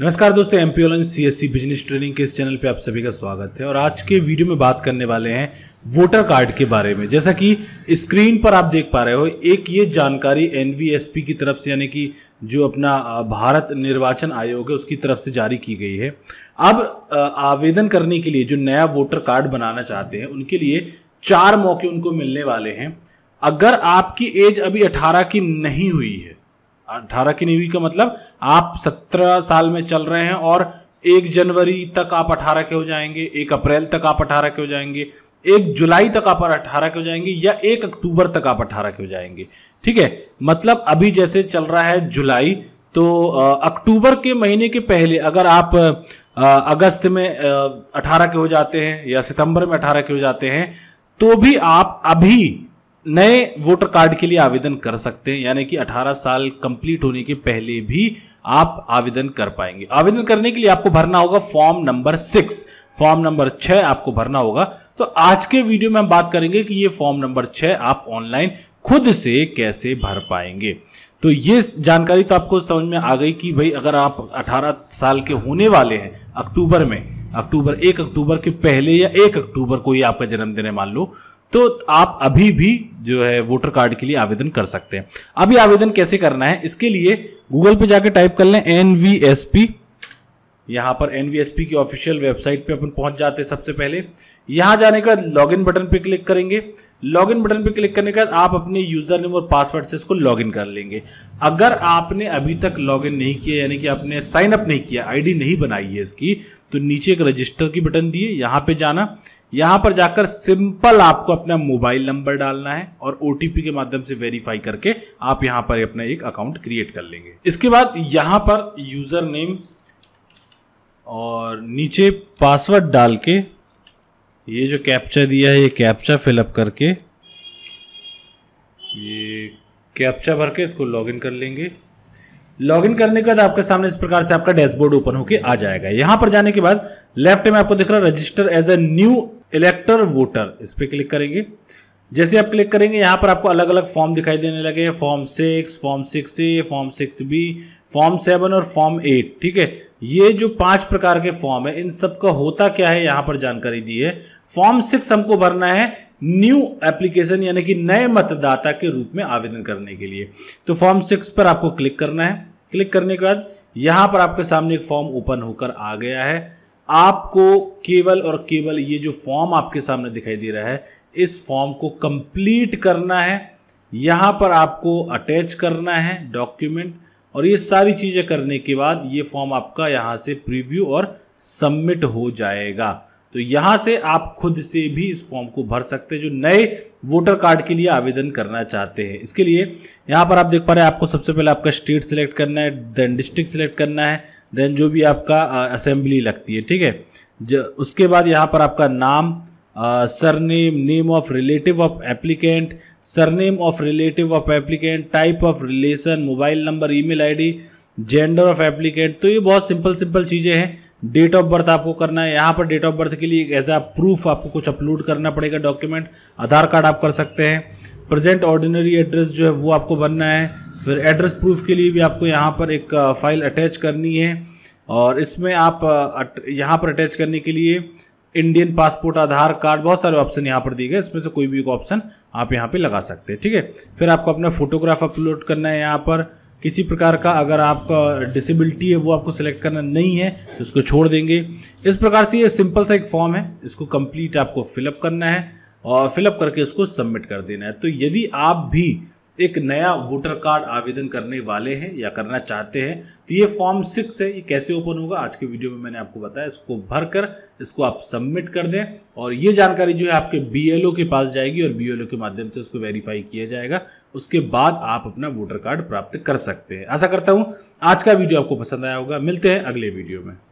नमस्कार दोस्तों M C S C business training के इस चैनल पे आप सभी का स्वागत है और आज के वीडियो में बात करने वाले हैं वोटर कार्ड के बारे में जैसा कि स्क्रीन पर आप देख पा रहे हो एक ये जानकारी एन की तरफ से यानी कि जो अपना भारत निर्वाचन आयोग है उसकी तरफ से जारी की गई है अब आवेदन करने के लिए जो नया वोटर कार्ड बनाना चाहते हैं उनके लिए चार मौके उनको मिलने वाले हैं अगर आपकी एज अभी अठारह की नहीं हुई है अठारह की नहीं हुई का मतलब आप सत्रह साल में चल रहे हैं और एक जनवरी तक आप अठारह के हो जाएंगे एक अप्रैल तक आप अठारह के हो जाएंगे एक जुलाई तक आप अठारह के हो जाएंगे या एक अक्टूबर तक आप अठारह के हो जाएंगे ठीक है मतलब अभी जैसे चल रहा है जुलाई तो अक्टूबर के महीने के पहले अगर आप अगस्त में अठारह के हो जाते हैं या सितंबर में अठारह के हो जाते हैं तो भी आप अभी नए वोटर कार्ड के लिए आवेदन कर सकते हैं यानी कि 18 साल कंप्लीट होने के पहले भी आप आवेदन कर पाएंगे आवेदन करने के लिए आपको भरना होगा form number six form number छह आपको भरना होगा तो आज के वीडियो में हम बात करेंगे कि ये फॉर्म नंबर छह आप ऑनलाइन खुद से कैसे भर पाएंगे तो ये जानकारी तो आपको समझ में आ गई कि भाई अगर आप 18 साल के होने वाले हैं अक्टूबर में अक्टूबर एक अक्टूबर के पहले या एक अक्टूबर को ही आपका जन्मदिन है मान लो तो आप अभी भी जो है वोटर कार्ड के लिए आवेदन कर सकते हैं अभी आवेदन कैसे करना है इसके लिए गूगल पे जाकर टाइप कर लें एन वी एस पी यहाँ पर एन की ऑफिशियल वेबसाइट पे अपन पहुँच जाते हैं सबसे पहले यहाँ जाने के बाद लॉगिन बटन पे क्लिक करेंगे लॉगिन बटन पे क्लिक करने के बाद आप अपने यूज़र नेम और पासवर्ड से इसको लॉगिन कर लेंगे अगर आपने अभी तक लॉगिन नहीं किया यानी कि आपने साइन अप नहीं किया आईडी नहीं बनाई है इसकी तो नीचे एक रजिस्टर की बटन दिए यहाँ पे जाना यहाँ पर जाकर सिंपल आपको अपना मोबाइल नंबर डालना है और ओ के माध्यम से वेरीफाई करके आप यहाँ पर अपना एक अकाउंट क्रिएट कर लेंगे इसके बाद यहाँ पर यूज़र नेम और नीचे पासवर्ड डाल के ये जो कैप्चा दिया है ये कैप्चा फिलअप करके ये कैप्चा भर के इसको लॉगिन कर लेंगे लॉगिन करने के बाद आपके सामने इस प्रकार से आपका डैशबोर्ड ओपन होके आ जाएगा यहां पर जाने के बाद लेफ्ट में आपको दिख रहा है register as a new elector voter इस पर क्लिक करेंगे जैसे आप क्लिक करेंगे यहाँ पर आपको अलग अलग फॉर्म दिखाई देने लगे form six form six A form six B form seven और फॉर्म एट ठीक है ये जो पांच प्रकार के फॉर्म है इन सब का होता क्या है यहाँ पर जानकारी दी है फॉर्म सिक्स हमको भरना है न्यू एप्लीकेशन यानी कि नए मतदाता के रूप में आवेदन करने के लिए तो फॉर्म सिक्स पर आपको क्लिक करना है क्लिक करने के बाद यहाँ पर आपके सामने एक फॉर्म ओपन होकर आ गया है आपको केवल और केवल ये जो फॉर्म आपके सामने दिखाई दे रहा है इस फॉर्म को कंप्लीट करना है यहाँ पर आपको अटैच करना है डॉक्यूमेंट और ये सारी चीज़ें करने के बाद ये फॉर्म आपका यहाँ से प्रीव्यू और सबमिट हो जाएगा तो यहाँ से आप खुद से भी इस फॉर्म को भर सकते हैं जो नए वोटर कार्ड के लिए आवेदन करना चाहते हैं इसके लिए यहाँ पर आप देख पा रहे हैं आपको सबसे पहले आपका स्टेट सिलेक्ट करना है देन डिस्ट्रिक्ट सिलेक्ट करना है देन जो भी आपका असेंबली लगती है ठीक है उसके बाद यहाँ पर आपका नाम surname name of relative of applicant surname of relative of applicant type of relation mobile number email ID gender of applicant तो ये बहुत सिंपल सिंपल चीज़ें हैं डेट ऑफ बर्थ आपको करना है यहाँ पर डेट ऑफ बर्थ के लिए एज आ प्रूफ आपको कुछ अपलोड करना पड़ेगा डॉक्यूमेंट आधार कार्ड आप कर सकते हैं प्रेजेंट ऑर्डिनरी एड्रेस जो है वो आपको बनना है फिर एड्रेस प्रूफ के लिए भी आपको यहाँ पर एक फाइल अटैच करनी है और इसमें आप यहाँ पर अटैच करने के लिए इंडियन पासपोर्ट आधार कार्ड बहुत सारे ऑप्शन यहाँ पर दिए गए इसमें से कोई भी एक ऑप्शन आप यहाँ पे लगा सकते हैं ठीक है फिर आपको अपना फोटोग्राफ अपलोड करना है यहाँ पर किसी प्रकार का अगर आपका डिसेबिलिटी है वो आपको सेलेक्ट करना नहीं है तो उसको छोड़ देंगे इस प्रकार से ये सिंपल सा एक फॉर्म है इसको कंप्लीट आपको फिलअप करना है और फिलअप करके इसको सबमिट कर देना है तो यदि आप भी एक नया वोटर कार्ड आवेदन करने वाले हैं या करना चाहते हैं तो ये फॉर्म सिक्स है ये कैसे ओपन होगा आज के वीडियो में मैंने आपको बताया इसको भर कर इसको आप सबमिट कर दें और ये जानकारी जो है आपके बीएलओ के पास जाएगी और बीएलओ के माध्यम से उसको वेरीफाई किया जाएगा उसके बाद आप अपना वोटर कार्ड प्राप्त कर सकते हैं आशा करता हूँ आज का वीडियो आपको पसंद आया होगा मिलते हैं अगले वीडियो में